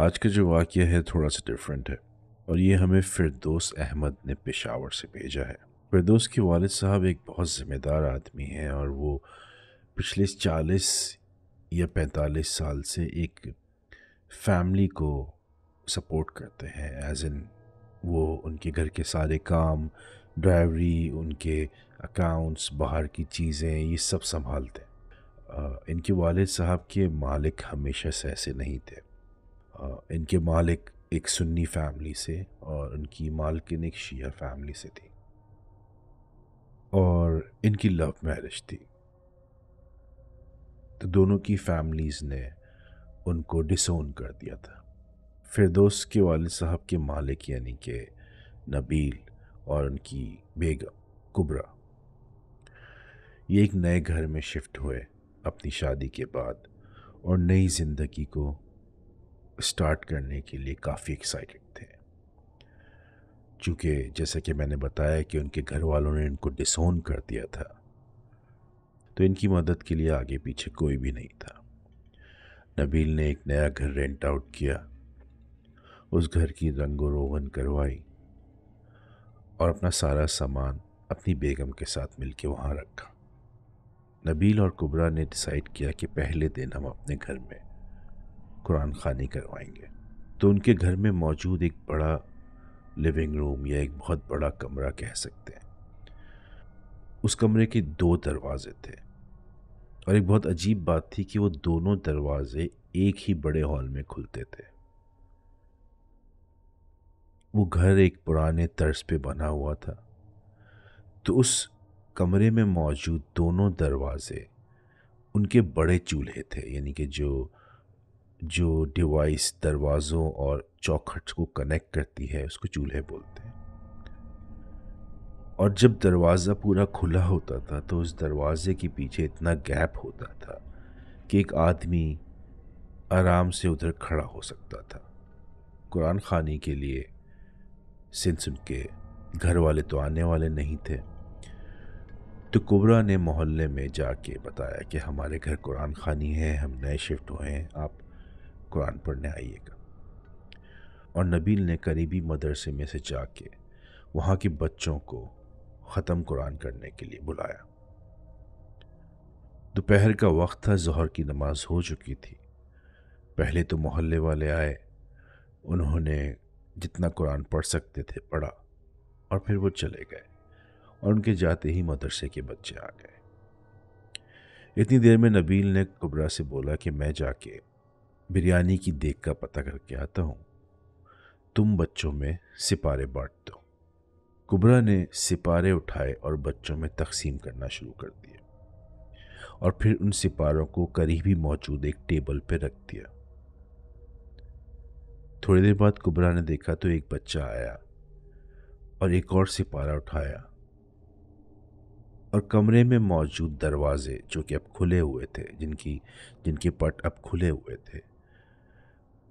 आज का जो वाक़ है थोड़ा सा डिफरेंट है और ये हमें फिरदोस अहमद ने पेशावर से भेजा है फिरदोस के वालद साहब एक बहुत ज़िम्मेदार आदमी हैं और वो पिछले चालीस या पैंतालीस साल से एक फैमिली को सपोर्ट करते हैं एज इन वो उनके घर के सारे काम ड्राइवरी उनके अकाउंट्स बाहर की चीज़ें ये सब संभालते हैं इनके वालद साहब के मालिक हमेशा से ऐसे नहीं थे इनके मालिक एक सुन्नी फैमिली से और उनकी मालकिन एक शिया फैमिली से थी और इनकी लव मैरिज थी तो दोनों की फैमिलीज़ ने उनको डिसोन कर दिया था फिर दोस्त के वाल साहब के मालिक यानी कि नबील और उनकी बेगम कुबरा ये एक नए घर में शिफ्ट हुए अपनी शादी के बाद और नई ज़िंदगी को स्टार्ट करने के लिए काफ़ी एक्साइटेड थे चूँकि जैसे कि मैंने बताया कि उनके घर वालों ने इनको डिसोन कर दिया था तो इनकी मदद के लिए आगे पीछे कोई भी नहीं था नबील ने एक नया घर रेंट आउट किया उस घर की रंगो रोगन करवाई और अपना सारा सामान अपनी बेगम के साथ मिलके वहाँ रखा नबील और कुबरा ने डिसाइड किया कि पहले दिन हम अपने घर में कुरान खानी करवाएंगे तो उनके घर में मौजूद एक बड़ा लिविंग रूम या एक बहुत बड़ा कमरा कह सकते हैं उस कमरे के दो दरवाज़े थे और एक बहुत अजीब बात थी कि वो दोनों दरवाज़े एक ही बड़े हॉल में खुलते थे वो घर एक पुराने तर्ज पे बना हुआ था तो उस कमरे में मौजूद दोनों दरवाज़े उनके बड़े चूल्हे थे यानी कि जो जो डिवाइस दरवाज़ों और चौखट को कनेक्ट करती है उसको चूल्हे बोलते हैं और जब दरवाज़ा पूरा खुला होता था तो उस दरवाज़े के पीछे इतना गैप होता था कि एक आदमी आराम से उधर खड़ा हो सकता था कुरान खानी के लिए सुन के घर वाले तो आने वाले नहीं थे तो कुबरा ने मोहल्ले में जाके बताया कि हमारे घर कुरान खानी है हम नए शिफ्ट हुए हैं आप कुरान पढ़ने आइएगा और नबील ने करीबी मदरसे में से जाके वहाँ के बच्चों को ख़त्म कुरान करने के लिए बुलाया दोपहर का वक्त था जहर की नमाज हो चुकी थी पहले तो मोहल्ले वाले आए उन्होंने जितना कुरान पढ़ सकते थे पढ़ा और फिर वो चले गए और उनके जाते ही मदरसे के बच्चे आ गए इतनी देर में नबील ने कुबरा से बोला कि मैं जाके बिरयानी की देख का पता करके आता हूँ तुम बच्चों में सिपारे बांट दो कुबरा ने सिपारे उठाए और बच्चों में तकसीम करना शुरू कर दिया और फिर उन सिपारों को करीबी मौजूद एक टेबल पर रख दिया थोड़ी देर बाद कुबरा ने देखा तो एक बच्चा आया और एक और सिपारा उठाया और कमरे में मौजूद दरवाजे जो कि अब खुले हुए थे जिनकी जिनके पट अब खुले हुए थे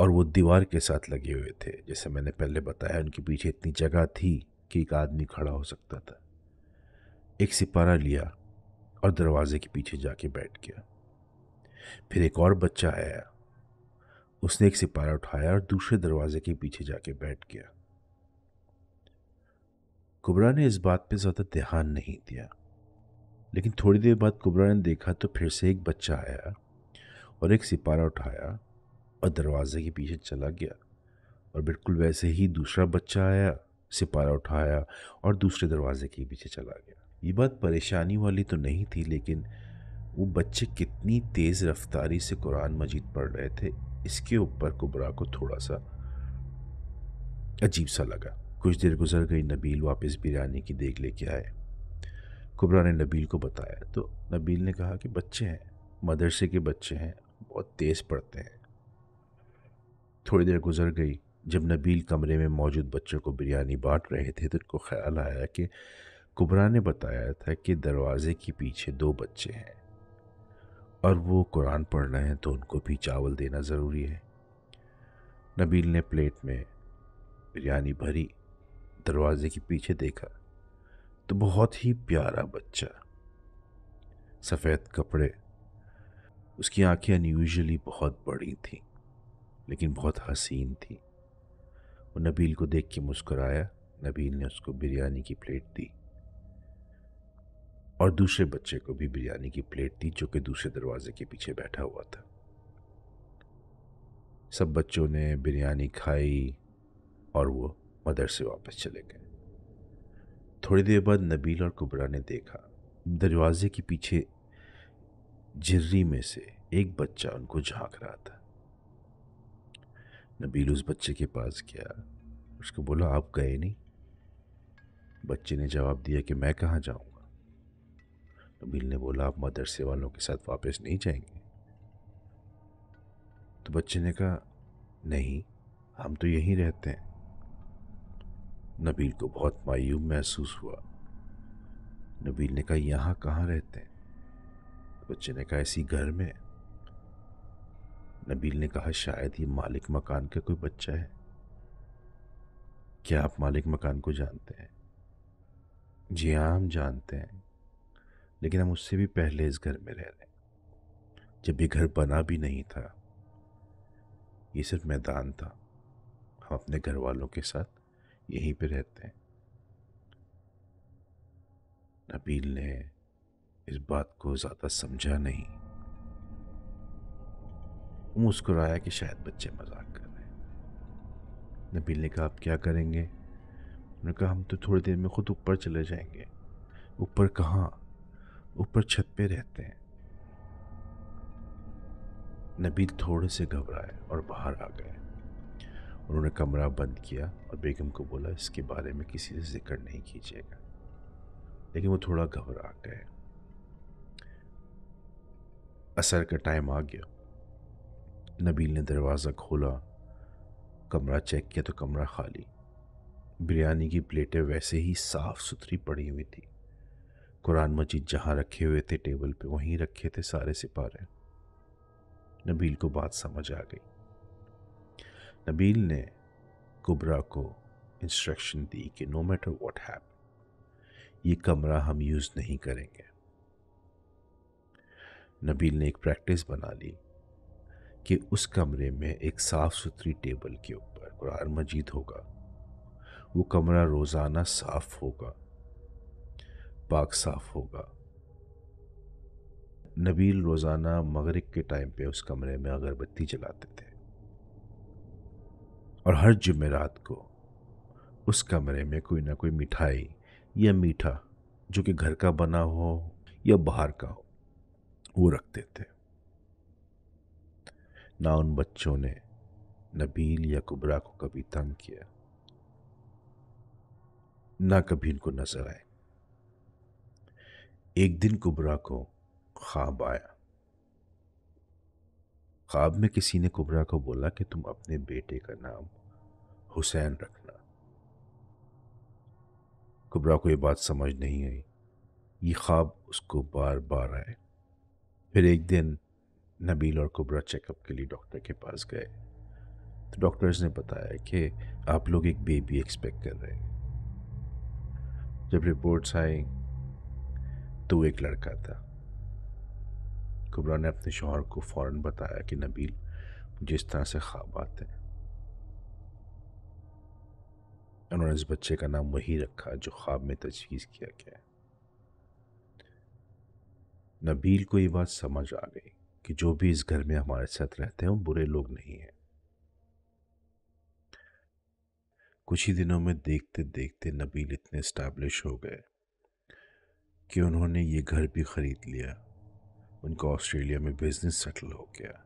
और वो दीवार के साथ लगे हुए थे जैसे मैंने पहले बताया उनके पीछे इतनी जगह थी कि एक आदमी खड़ा हो सकता था एक सिपारा लिया और दरवाजे के पीछे जाके बैठ गया फिर एक और बच्चा आया उसने एक सिपारा उठाया और दूसरे दरवाजे के पीछे जाके बैठ गया कुबरा ने इस बात पे ज़्यादा ध्यान नहीं दिया लेकिन थोड़ी देर बाद कुबरा ने देखा तो फिर से एक बच्चा आया और एक सिपारा उठाया और दरवाज़े के पीछे चला गया और बिल्कुल वैसे ही दूसरा बच्चा आया सिपारा उठाया और दूसरे दरवाज़े के पीछे चला गया ये बात परेशानी वाली तो नहीं थी लेकिन वो बच्चे कितनी तेज़ रफ्तारी से कुरान मजीद पढ़ रहे थे इसके ऊपर कुबरा को थोड़ा सा अजीब सा लगा कुछ देर गुजर गई नबील वापस बिरयानी की देख लेके आए कुबरा ने नबील को बताया तो नबील ने कहा कि बच्चे हैं मदरसे के बच्चे हैं बहुत तेज़ पढ़ते हैं थोड़ी देर गुजर गई जब नबील कमरे में मौजूद बच्चों को बिरयानी बांट रहे थे तो उनको ख्याल आया कि कुबरा ने बताया था कि दरवाजे के पीछे दो बच्चे हैं और वो कुरान पढ़ रहे हैं तो उनको भी चावल देना ज़रूरी है नबील ने प्लेट में बिरयानी भरी दरवाजे के पीछे देखा तो बहुत ही प्यारा बच्चा सफ़ेद कपड़े उसकी आंखें अनयूजली बहुत बड़ी थीं लेकिन बहुत हसीन थी वो नबील को देख के मुस्कुराया नबील ने उसको बिरयानी की प्लेट दी और दूसरे बच्चे को भी बिरयानी की प्लेट दी जो कि दूसरे दरवाजे के पीछे बैठा हुआ था सब बच्चों ने बिरयानी खाई और वो मदरसे वापस चले गए थोड़ी देर बाद नबील और कुबरा ने देखा दरवाजे के पीछे झिर्री में से एक बच्चा उनको झांक रहा था नबील उस बच्चे के पास गया उसको बोला आप गए नहीं बच्चे ने जवाब दिया कि मैं कहाँ जाऊँगा नबील ने बोला आप मदरसे वालों के साथ वापस नहीं जाएंगे तो बच्चे ने कहा नहीं हम तो यहीं रहते हैं नबील को बहुत मायूब महसूस हुआ नबील ने कहा यहाँ कहाँ रहते हैं बच्चे ने कहा इसी घर में नबील ने कहा शायद ये मालिक मकान का कोई बच्चा है क्या आप मालिक मकान को जानते हैं जी हाँ हम जानते हैं लेकिन हम उससे भी पहले इस घर में रह रहे हैं जब ये घर बना भी नहीं था ये सिर्फ मैदान था हम अपने घर वालों के साथ यहीं पे रहते हैं नबील ने इस बात को ज़्यादा समझा नहीं वो मुस्कुराया कि शायद बच्चे मजाक कर रहे हैं नबील ने कहा आप क्या करेंगे उन्होंने कहा हम तो थोड़ी देर में ख़ुद ऊपर चले जाएंगे ऊपर कहाँ ऊपर छत पे रहते हैं नबील थोड़े से घबराए और बाहर आ गए उन्होंने कमरा बंद किया और बेगम को बोला इसके बारे में किसी से जिक्र नहीं कीजिएगा लेकिन वो थोड़ा घबरा गए असर का टाइम आ गया नबील ने दरवाज़ा खोला कमरा चेक किया तो कमरा खाली बिरयानी की प्लेटें वैसे ही साफ़ सुथरी पड़ी हुई थी कुरान मजीद जहाँ रखे हुए थे टेबल पे वहीं रखे थे सारे सिपारे नबील को बात समझ आ गई नबील ने कुबरा को इंस्ट्रक्शन दी कि नो मैटर व्हाट हैप ये कमरा हम यूज़ नहीं करेंगे नबील ने एक प्रैक्टिस बना ली कि उस कमरे में एक साफ़ सुथरी टेबल के ऊपर कुरान मजीद होगा वो कमरा रोज़ाना साफ़ होगा पाक साफ़ होगा नबील रोज़ाना मगरिब के टाइम पे उस कमरे में अगरबत्ती जलाते थे और हर जुमेरात को उस कमरे में कोई ना कोई मिठाई या मीठा जो कि घर का बना हो या बाहर का हो वो रखते थे ना उन बच्चों ने नबील या कुबरा को कभी तंग किया ना कभी इनको नजर आए एक दिन कुबरा को ख्वाब आया ख्वाब में किसी ने कुबरा को बोला कि तुम अपने बेटे का नाम हुसैन रखना कुबरा को ये बात समझ नहीं आई ये ख्वाब उसको बार बार आए फिर एक दिन नबील और कुबरा चेकअप के लिए डॉक्टर के पास गए तो डॉक्टर्स ने बताया कि आप लोग एक बेबी एक्सपेक्ट कर रहे हैं जब रिपोर्ट्स आई तो एक लड़का था कुबरा ने अपने शोहर को फ़ौर बताया कि नबील मुझे इस तरह से ख्वाब आते हैं उन्होंने इस बच्चे का नाम वही रखा जो ख्वाब में तजवीज़ किया गया नबील को ये बात समझ आ गई कि जो भी इस घर में हमारे साथ रहते हैं वो बुरे लोग नहीं हैं कुछ ही दिनों में देखते देखते नबील इतने स्टैब्लिश हो गए कि उन्होंने ये घर भी ख़रीद लिया उनका ऑस्ट्रेलिया में बिजनेस सेटल हो गया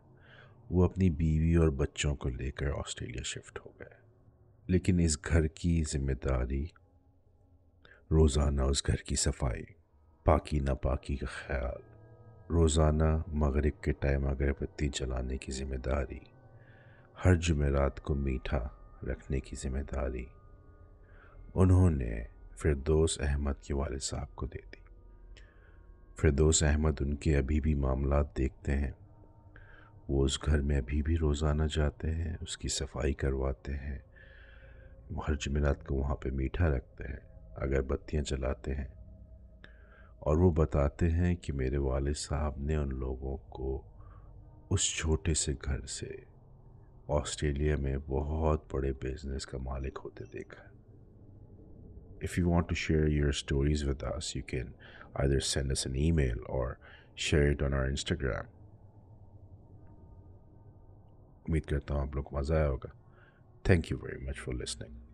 वो अपनी बीवी और बच्चों को लेकर ऑस्ट्रेलिया शिफ्ट हो गए लेकिन इस घर की जिम्मेदारी रोज़ाना उस घर की सफाई पाकी नापाकी का ख्याल रोज़ाना मगरिब के टाइम अगरबत्ती जलाने की ज़िम्मेदारी हर जुमेरात को मीठा रखने की ज़िम्मेदारी उन्होंने फिरदोस अहमद के वाल साहब को दे दी फिरदोस अहमद उनके अभी भी मामला देखते हैं वो उस घर में अभी भी रोज़ाना जाते हैं उसकी सफाई करवाते हैं हर जुमेरात को वहाँ पे मीठा रखते हैं अगरबत्तियाँ जलाते हैं और वो बताते हैं कि मेरे वालिद साहब ने उन लोगों को उस छोटे से घर से ऑस्ट्रेलिया में बहुत बड़े बिजनेस का मालिक होते देखा If you want to share your stories with us, you can either send us an email or share it on our Instagram. उम्मीद करता हूँ आप लोग को मज़ा आया होगा thank you very much for listening